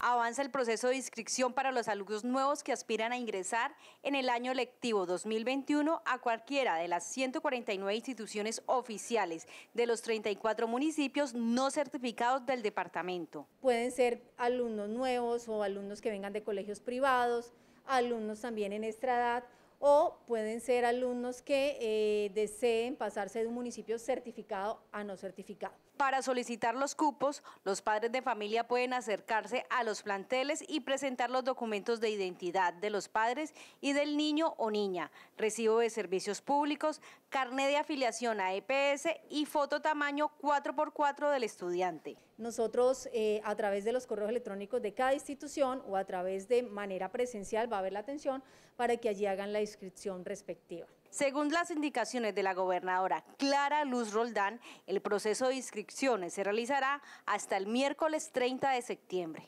Avanza el proceso de inscripción para los alumnos nuevos que aspiran a ingresar en el año lectivo 2021 a cualquiera de las 149 instituciones oficiales de los 34 municipios no certificados del departamento. Pueden ser alumnos nuevos o alumnos que vengan de colegios privados, alumnos también en extra edad o ser alumnos que eh, deseen pasarse de un municipio certificado a no certificado. Para solicitar los cupos, los padres de familia pueden acercarse a los planteles y presentar los documentos de identidad de los padres y del niño o niña, recibo de servicios públicos, carné de afiliación a EPS y foto tamaño 4x4 del estudiante. Nosotros eh, a través de los correos electrónicos de cada institución o a través de manera presencial va a haber la atención para que allí hagan la inscripción respecto según las indicaciones de la gobernadora Clara Luz Roldán, el proceso de inscripciones se realizará hasta el miércoles 30 de septiembre.